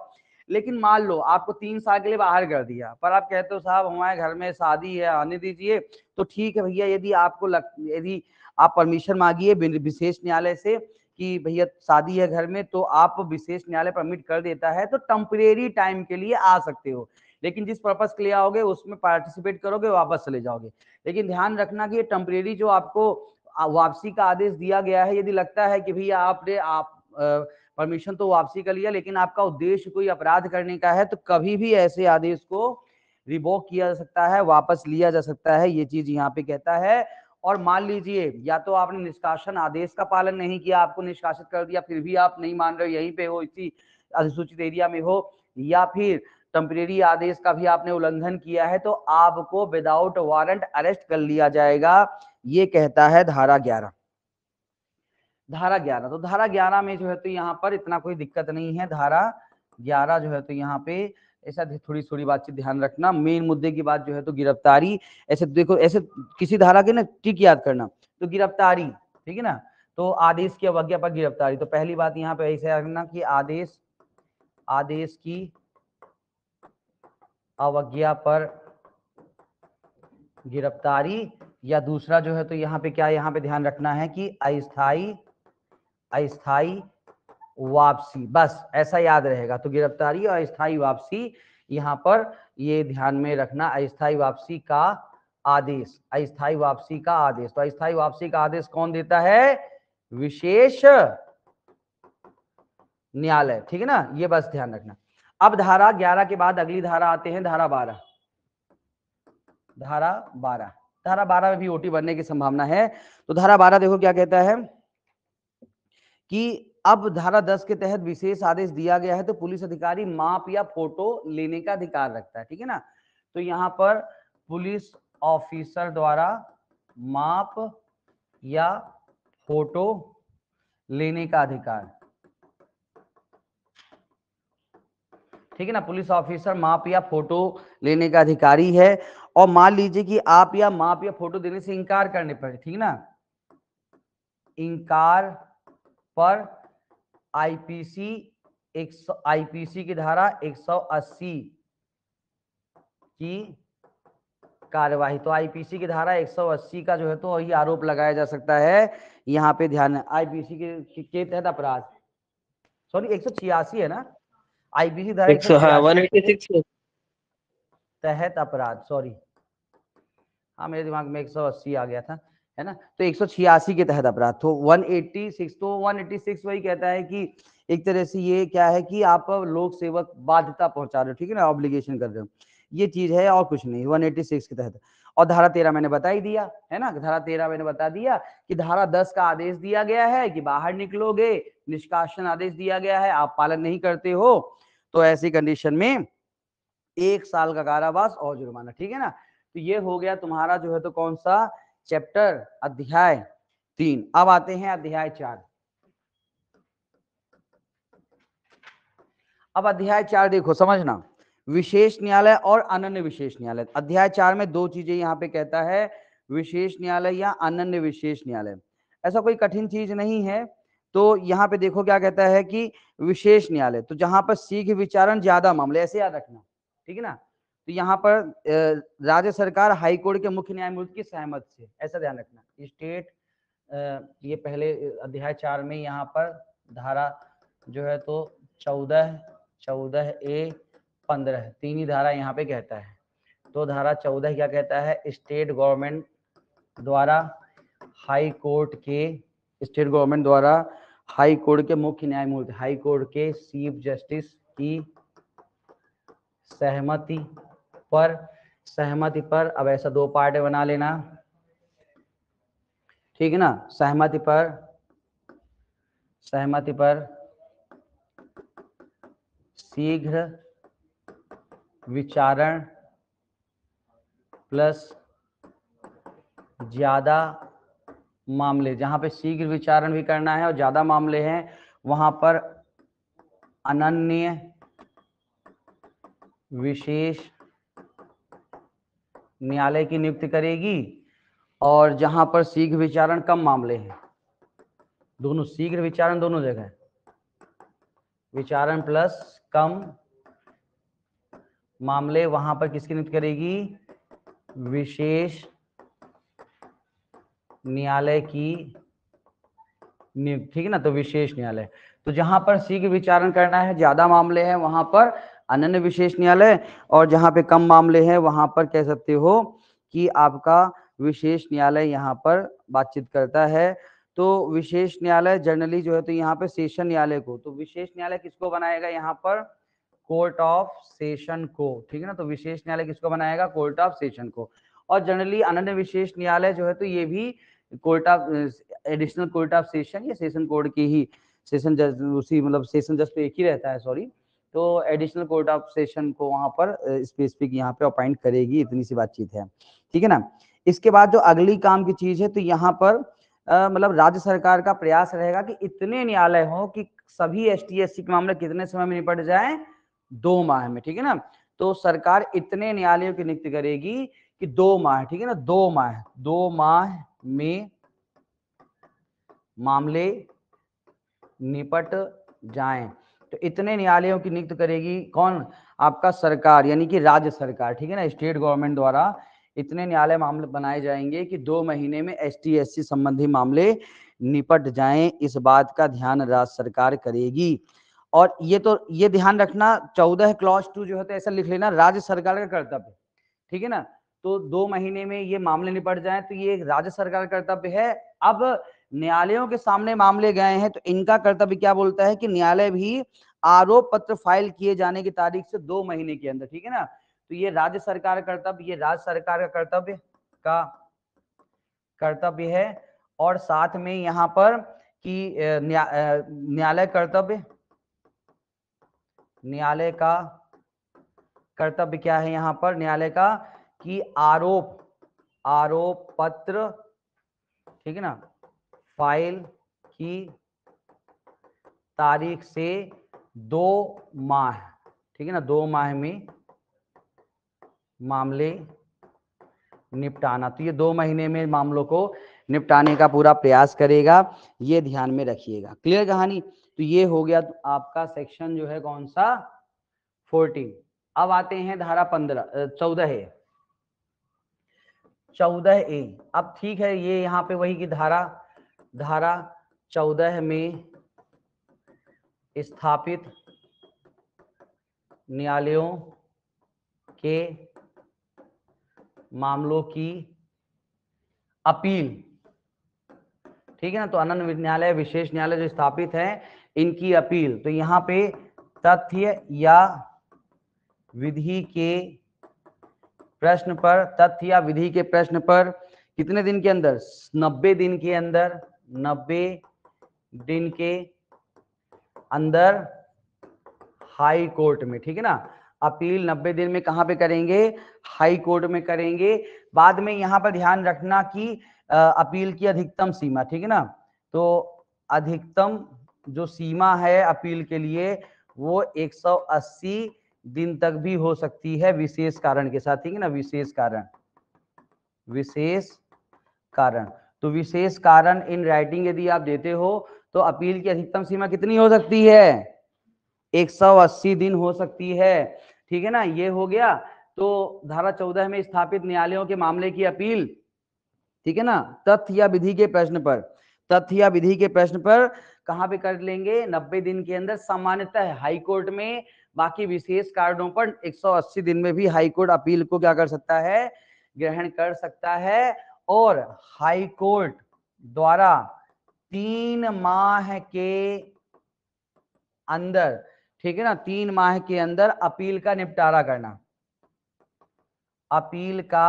लेकिन मान लो आपको तीन साल के लिए बाहर कर दिया पर आप कहते हो साहब हमारे घर में शादी है आने दीजिए तो ठीक है भैया यदि आपको लग यदि आप परमिशन मांगिए विशेष न्यायालय से कि भैया शादी है घर में तो आप विशेष न्यायालय परमिट कर देता है तो टेम्परेरी टाइम के लिए आ सकते हो लेकिन जिस पर्पज के लिए आओगे उसमें पार्टिसिपेट करोगे वापस चले जाओगे लेकिन ध्यान रखना कि ये टम्परेरी जो आपको वापसी का आदेश दिया गया है यदि लगता है कि भैया आपने आप परमिशन तो वापसी का लिया लेकिन आपका उद्देश्य कोई अपराध करने का है तो कभी भी ऐसे आदेश को रिवोक किया जा सकता है वापस लिया जा सकता है ये चीज यहाँ पे कहता है और मान लीजिए या तो आपने निष्कासन आदेश का पालन नहीं किया आपको निष्कासित कर दिया फिर भी आप नहीं मान रहे यहीं पे हो इसी अधिसूचित एरिया में हो या फिर टेम्परेरी आदेश का भी आपने उल्लंघन किया है तो आपको विदाउट वारंट अरेस्ट कर लिया जाएगा ये कहता है धारा ग्यारह धारा ग्यारह तो धारा ग्यारह में जो है तो यहाँ पर इतना कोई दिक्कत नहीं है धारा ग्यारह जो है तो यहाँ पे ऐसा थोड़ी थोड़ी बातचीत ध्यान रखना मेन मुद्दे की बात जो है तो गिरफ्तारी ऐसे देखो ऐसे किसी धारा के ना ठीक याद करना तो गिरफ्तारी ठीक है ना तो आदेश की अवज्ञा पर गिरफ्तारी तो पहली बात यहाँ पे ऐसे रखना कि आदेश आदेश की अवज्ञा पर गिरफ्तारी या दूसरा जो है तो यहाँ पे क्या यहाँ पे ध्यान रखना है कि अस्थाई अस्थाई वापसी बस ऐसा याद रहेगा तो गिरफ्तारी और अस्थाई वापसी यहाँ पर ये ध्यान में रखना अस्थाई वापसी का आदेश अस्थाई वापसी का आदेश तो अस्थाई वापसी का आदेश कौन देता है विशेष न्यायालय ठीक है ना ये बस ध्यान रखना अब धारा ग्यारह के बाद अगली धारा आते हैं धारा बारह धारा बारह धारा बारह में भी ओटी बनने की संभावना है तो धारा बारह देखो क्या कहता है कि अब धारा दस के तहत विशेष आदेश दिया गया है तो पुलिस अधिकारी माप या फोटो लेने का अधिकार रखता है ठीक है ना तो यहां पर पुलिस ऑफिसर द्वारा माप या फोटो लेने का अधिकार ठीक है ना पुलिस ऑफिसर माप या फोटो लेने का अधिकारी है और मान लीजिए कि आप या माप या फोटो देने से इंकार करने पर ठीक ना इंकार पर आईपीसी एक आईपीसी की धारा 180 की कार्यवाही तो आईपीसी की धारा 180 का जो है तो यही आरोप लगाया जा सकता है यहाँ पे ध्यान आईपीसी के के तहत अपराध सॉरी एक है ना आईबीसी धारा हाँ, तहत अपराध सॉरी हाँ मेरे दिमाग में एक सौ अस्सी आ गया था है ना तो एक सौ छियासी के तहत अपराध तो वन एट्टी सिक्स तो वन एट्टी सिक्स वही कहता है कि एक तरह से ये क्या है कि आप लोक सेवक बाध्यता पहुंचा रहे हो ठीक है ना ऑब्लिगेशन कर रहे हो ये चीज है और कुछ नहीं 186 के तहत और धारा तेरह मैंने बता ही दिया है ना धारा तेरह मैंने बता दिया कि धारा दस का आदेश दिया गया है कि बाहर निकलोगे निष्कासन आदेश दिया गया है आप पालन नहीं करते हो तो ऐसी कंडीशन में एक साल का कारावास और जुर्माना ठीक है ना तो ये हो गया तुम्हारा जो है तो कौन सा चैप्टर अध्याय तीन अब आते हैं अध्याय चार अब अध्याय चार देखो समझना विशेष न्यायालय और अनन्य विशेष न्यायालय अध्याय चार में दो चीजें यहाँ पे कहता है विशेष न्यायालय या अनन्य विशेष न्यायालय ऐसा कोई कठिन चीज नहीं है तो यहाँ पे देखो क्या कहता है कि विशेष न्यायालय तो जहां पर सीख विचारण ज्यादा मामले ऐसे याद रखना ठीक है ना तो यहाँ पर राज्य सरकार हाईकोर्ट के मुख्य न्यायमूर्ति की सहमत से ऐसा ध्यान रखना स्टेट ये पहले अध्याय चार में यहाँ पर धारा जो है तो चौदह चौदह ए पंद्रह तीन ही धारा यहाँ पे कहता है तो धारा चौदह क्या कहता है स्टेट गवर्नमेंट द्वारा हाई कोर्ट के स्टेट गवर्नमेंट द्वारा हाई कोर्ट के मुख्य न्यायमूर्ति हाई कोर्ट के चीफ जस्टिस की सहमति पर सहमति पर अब ऐसा दो पार्ट बना लेना ठीक है ना सहमति पर सहमति पर शीघ्र विचारण प्लस ज्यादा मामले जहां पे शीघ्र विचारण भी करना है और ज्यादा मामले हैं वहां पर अनन्य विशेष न्यायालय की नियुक्ति करेगी और जहां पर शीघ्र विचारण कम मामले हैं दोनों शीघ्र विचारण दोनों जगह विचारण प्लस कम मामले वहां पर किसकी नियुक्त करेगी विशेष न्यायालय की ठीक है ना तो विशेष न्यायालय तो जहां पर शीघ्र विचारण करना है ज्यादा मामले हैं वहां पर अनन्य विशेष न्यायालय और जहां पे कम मामले हैं वहां पर कह सकते हो कि आपका विशेष न्यायालय यहाँ पर बातचीत करता है तो विशेष न्यायालय जनरली जो है तो यहाँ पे सेशन न्यायालय को तो विशेष न्यायालय किसको बनाएगा यहाँ पर कोर्ट ऑफ सेशन को ठीक है ना तो विशेष न्यायालय किसको बनाएगा कोर्ट ऑफ सेशन को और जनरली अनन्य विशेष न्यायालय जो है तो ये भी court of additional court of session या सेशन कोर्ट की ही सेशन जस्ट उसी मतलब सेशन जस्ट तो एक ही रहता है सॉरी तो एडिशनल कोर्ट ऑफ सेशन को वहां पर स्पेसिफिक यहाँ पे अपॉइंट करेगी इतनी सी बातचीत है ठीक है ना इसके बाद जो अगली काम की चीज है तो यहाँ पर मतलब राज्य सरकार का प्रयास रहेगा कि इतने न्यायालय हो कि सभी एस टी एस के मामले कितने समय में निपट जाए दो माह में ठीक है ना तो सरकार इतने न्यायालयों की नियुक्ति करेगी कि दो माह ठीक है ना दो माह दो माह में मामले निपट जाएं तो इतने न्यायालयों की नियुक्त करेगी कौन आपका सरकार यानी कि राज्य सरकार ठीक है ना स्टेट गवर्नमेंट द्वारा इतने न्यायालय मामले बनाए जाएंगे कि दो महीने में एस टी संबंधी मामले निपट जाएं इस बात का ध्यान राज्य सरकार करेगी और ये तो ये ध्यान रखना चौदह क्लॉज टू जो है तो ऐसा लिख लेना राज्य सरकार का कर्तव्य ठीक है ना तो दो महीने में ये मामले निपट जाए तो ये राज्य सरकार का कर्तव्य है अब न्यायालयों के सामने मामले गए हैं तो इनका कर्तव्य क्या बोलता है कि न्यायालय भी आरोप पत्र फाइल किए जाने की तारीख से दो महीने के अंदर ठीक है ना तो ये राज्य सरकार का कर्तव्य ये राज्य सरकार का कर्तव्य का कर्तव्य है और साथ में यहां पर कि न्यायालय कर्तव्य न्यायालय का कर्तव्य क्या है यहां पर न्यायालय का कि आरोप आरोप पत्र ठीक है ना फाइल की तारीख से दो माह ठीक है ना दो माह में मामले निपटाना तो ये दो महीने में मामलों को निपटाने का पूरा प्रयास करेगा ये ध्यान में रखिएगा क्लियर कहानी तो ये हो गया तो आपका सेक्शन जो है कौन सा फोर्टीन अब आते हैं धारा पंद्रह चौदह है चौदह ए अब ठीक है ये यहाँ पे वही की धारा धारा चौदह में स्थापित न्यायालयों के मामलों की अपील ठीक है ना तो अनन्य न्यायालय विशेष न्यायालय जो स्थापित हैं इनकी अपील तो यहाँ पे तथ्य या विधि के प्रश्न पर तथ्य या विधि के प्रश्न पर कितने दिन के अंदर नब्बे दिन के अंदर नब्बे दिन के अंदर हाई कोर्ट में ठीक है ना अपील नब्बे दिन में कहां पे करेंगे हाई कोर्ट में करेंगे बाद में यहां पर ध्यान रखना कि अपील की अधिकतम सीमा ठीक है ना तो अधिकतम जो सीमा है अपील के लिए वो 180 दिन तक भी हो सकती है विशेष कारण के साथ ठीक है ना विशेष कारण विशेष कारण तो विशेष कारण इन राइटिंग यदि आप देते हो तो अपील की अधिकतम सीमा कितनी हो सकती है 180 दिन हो सकती है ठीक है ना ये हो गया तो धारा चौदह में स्थापित न्यायालयों के मामले की अपील ठीक है ना तथ्य या विधि के प्रश्न पर तथ्य या विधि के प्रश्न पर कहां पे कर लेंगे नब्बे दिन के अंदर सामान्यतः हाईकोर्ट में बाकी विशेष कारणों पर 180 दिन में भी हाई कोर्ट अपील को क्या कर सकता है ग्रहण कर सकता है और हाई कोर्ट द्वारा तीन माह के अंदर ठीक है ना तीन माह के अंदर अपील का निपटारा करना अपील का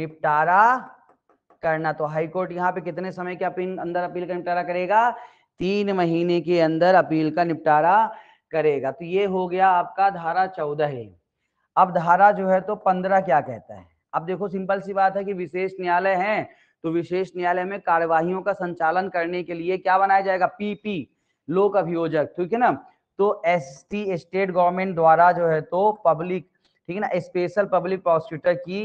निपटारा करना तो हाई कोर्ट यहाँ पे कितने समय के अपील अंदर अपील का निपटारा करेगा तीन महीने के अंदर अपील का निपटारा करेगा तो ये हो गया आपका धारा चौदह अब धारा जो है तो पंद्रह क्या कहता है अब देखो सिंपल सी बात है कि विशेष न्यायालय है तो विशेष न्यायालय में कार्यवाही का संचालन करने के लिए क्या बनाया जाएगा पीपी लोक अभियोजक ठीक है ना तो एस स्टेट गवर्नमेंट द्वारा जो है तो पब्लिक ठीक है ना स्पेशल पब्लिक प्रोसिक्यूटर की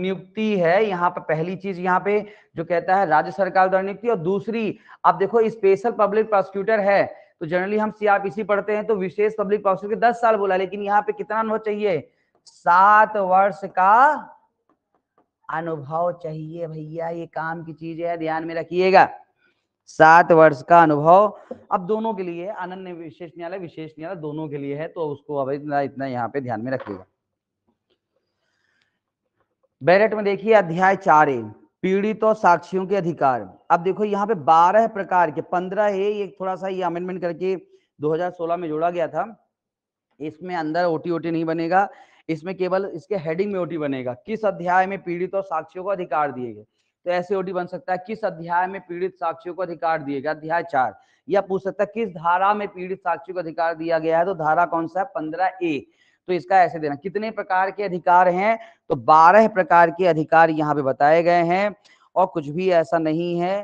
नियुक्ति है यहाँ पर पहली चीज यहाँ पे जो कहता है राज्य सरकार द्वारा नियुक्ति और दूसरी अब देखो स्पेशल पब्लिक प्रोसिक्यूटर है तो जनरली हम सीआरपीसी पढ़ते हैं तो विशेष पब्लिक प्रोसेस के दस साल बोला लेकिन यहाँ पे कितना अनुभव चाहिए सात वर्ष का अनुभव चाहिए भैया ये काम की चीज है ध्यान में रखिएगा सात वर्ष का अनुभव अब दोनों के लिए अनन्य विशेष न्यायालय विशेष न्यायालय दोनों के लिए है तो उसको अब इतना इतना यहाँ पे ध्यान में रखिएगा बैरेट में देखिए अध्याय चार ए पीड़ित और साक्षियों के अधिकार अब देखो यहाँ पे बारह प्रकार के पंद्रह है ये थोड़ा सा ये अमेंडमेंट करके 2016 में जोड़ा गया था इसमें अंदर ओटी ओटी नहीं बनेगा इसमें केवल इसके हेडिंग में ओटी बनेगा किस अध्याय में पीड़ित और साक्षियों को अधिकार दिए गए तो ऐसे ओटी बन सकता है किस अध्याय में पीड़ित साक्षियों को अधिकार दिए गए अध्याय चार या पूछ सकता है किस धारा में पीड़ित साक्षियों को अधिकार दिया गया है तो धारा कौन सा है पंद्रह ए तो इसका ऐसे देना कितने प्रकार के अधिकार हैं तो बारह प्रकार के अधिकार यहाँ पे बताए गए हैं और कुछ भी ऐसा नहीं है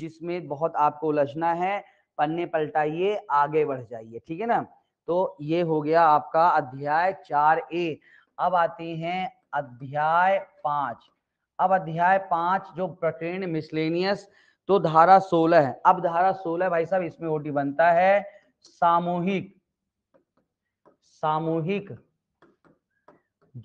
जिसमें बहुत आपको उलझना है पन्ने पलटाइए आगे बढ़ जाइए ठीक है ना तो ये हो गया आपका अध्याय चार ए अब आते हैं अध्याय पांच अब अध्याय पांच जो प्रकरण मिसलेनियस तो धारा सोलह है अब धारा सोलह भाई साहब इसमें ओटी बनता है सामूहिक सामूहिक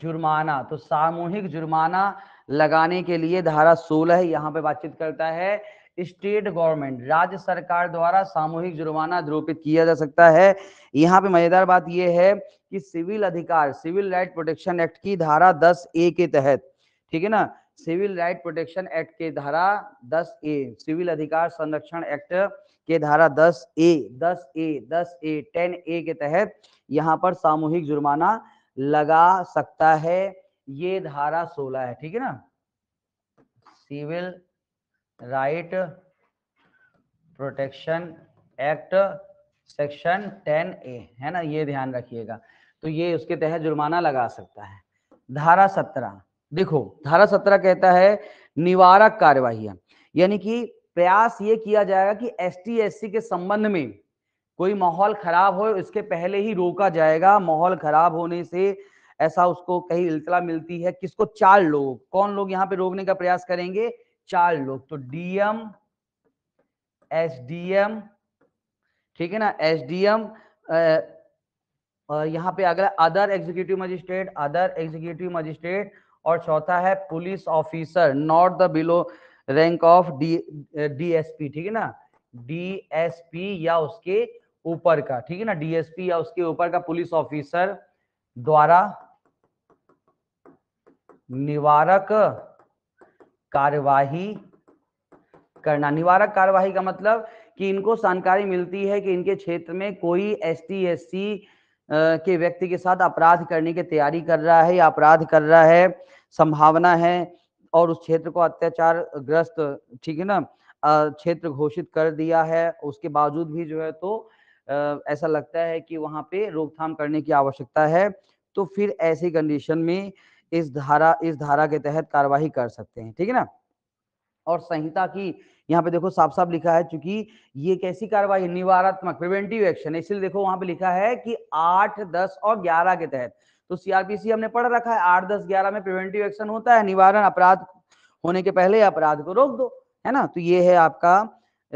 जुर्माना तो सामूहिक जुर्माना लगाने के लिए धारा 16 यहाँ पे बातचीत करता है स्टेट गवर्नमेंट राज्य सरकार द्वारा सामूहिक जुर्माना द्रोपित किया जा सकता है यहाँ पे मजेदार बात यह है कि सिविल अधिकार सिविल राइट प्रोटेक्शन एक्ट की धारा 10 ए के तहत ठीक है ना सिविल राइट प्रोटेक्शन एक्ट के धारा 10 ए सिविल अधिकार संरक्षण एक्ट के धारा 10 ए 10 ए 10 ए 10 ए के तहत यहाँ पर सामूहिक जुर्माना लगा सकता है ये धारा सोलह है ठीक है ना civil right protection act section ten A है ना ये ध्यान रखिएगा तो ये उसके तहत जुर्माना लगा सकता है धारा सत्रह देखो धारा सत्रह कहता है निवारक कार्यवाही यानी कि प्रयास ये किया जाएगा कि एस टी के संबंध में कोई माहौल खराब हो इसके पहले ही रोका जाएगा माहौल खराब होने से ऐसा उसको कहीं इल्तला मिलती है किसको चार लोग कौन लोग यहाँ पे रोकने का प्रयास करेंगे चार लोग तो डीएम एसडीएम ठीक है ना एसडीएम यहाँ पे अगला other executive magistrate other executive magistrate और चौथा है police officer not the below rank of D DSP ठीक है ना डीएसपी या उसके ऊपर का ठीक है ना डीएसपी या उसके ऊपर का पुलिस ऑफिसर द्वारा निवारक कार्यवाही करना निवारक कार्यवाही का मतलब कि इनको जानकारी मिलती है कि इनके क्षेत्र में कोई एस टी एस सी के व्यक्ति के साथ अपराध करने की तैयारी कर रहा है या अपराध कर रहा है संभावना है और उस क्षेत्र को अत्याचार ग्रस्त ठीक है ना क्षेत्र घोषित कर दिया है उसके बावजूद भी जो है तो ऐसा लगता है कि वहां पे रोकथाम करने की आवश्यकता है तो फिर ऐसी कंडीशन में इस धारा इस धारा के तहत कार्रवाई कर सकते हैं ठीक है ना और संहिता की यहाँ पे देखो साफ साफ लिखा है चूंकि ये कैसी कार्रवाई निवारात्मक प्रिवेंटिव एक्शन इसलिए देखो वहां पे लिखा है कि आठ दस और ग्यारह के तहत तो सीआरपीसी हमने पढ़ रखा है आठ दस ग्यारह में प्रिवेंटिव एक्शन होता है निवारण अपराध होने के पहले अपराध को रोक दो है ना तो ये है आपका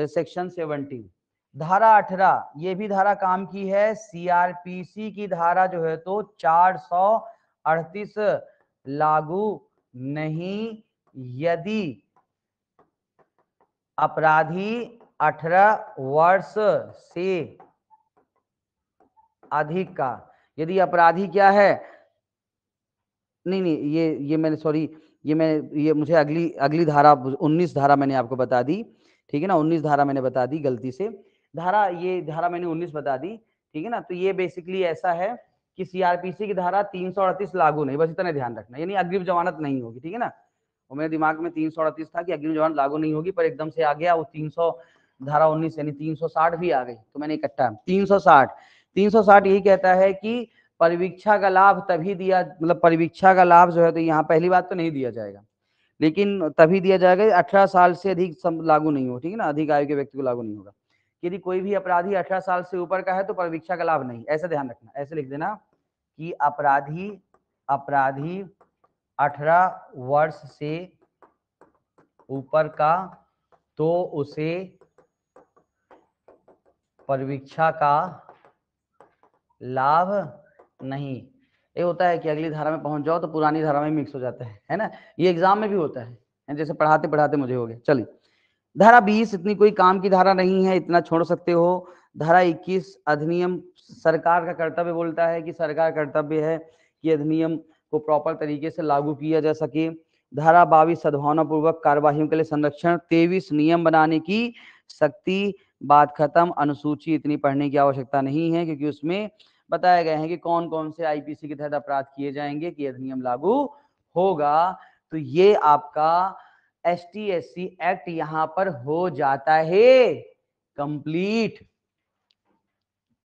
सेक्शन सेवनटीन धारा अठारह ये भी धारा काम की है सीआरपीसी की धारा जो है तो चार सौ अड़तीस लागू नहीं यदि अपराधी अठारह वर्ष से अधिक का यदि अपराधी क्या है नहीं नहीं ये ये मैंने सॉरी ये मैं ये मुझे अगली अगली धारा 19 धारा मैंने आपको बता दी ठीक है ना 19 धारा मैंने बता दी गलती से धारा ये धारा मैंने 19 बता दी ठीक है ना तो ये बेसिकली ऐसा है कि सीआरपीसी की धारा तीन लागू नहीं बस इतना ध्यान रखना यानी अग्रिम जमानत नहीं होगी ठीक है ना और मेरे दिमाग में तीन था कि अग्रिम जमानत लागू नहीं होगी पर एकदम से आ गया वो तीन धारा उन्नीस यानी तीन भी आ गई तो मैंने इकट्ठा सौ साठ यही कहता है कि परीक्षा का लाभ तभी दिया मतलब परीक्षा का लाभ जो है तो यहाँ पहली बात तो नहीं दिया जाएगा लेकिन तभी दिया जाएगा अठारह साल से अधिक लागू नहीं हो ठीक है ना अधिक आयु के व्यक्ति को लागू नहीं होगा यदि कोई भी अपराधी अठारह साल से ऊपर का है तो प्रवीक्षा का लाभ नहीं ऐसा ध्यान रखना ऐसे लिख देना कि अपराधी अपराधी अठारह वर्ष से ऊपर का तो उसे प्रवीक्षा का लाभ नहीं ये होता है कि अगली धारा में पहुंच जाओ तो पुरानी धारा में मिक्स हो जाता है है ना ये एग्जाम में भी होता है जैसे पढ़ाते पढ़ाते मुझे हो गया चलिए धारा 20 इतनी कोई काम की धारा नहीं है इतना छोड़ सकते हो धारा 21 अधिनियम सरकार का कर्तव्य बोलता है कि सरकार कर्तव्य है कि अधिनियम को प्रॉपर तरीके से लागू किया जा सके धारा बाईस सद्भावनापूर्वक कार्यवाही के लिए संरक्षण तेवीस नियम बनाने की शक्ति बात खत्म अनुसूची इतनी पढ़ने की आवश्यकता नहीं है क्योंकि उसमें बताया गया है कि कौन कौन से आईपीसी के तहत अपराध किए जाएंगे कि अधिनियम लागू होगा तो ये आपका S T S C act यहां पर हो जाता है कंप्लीट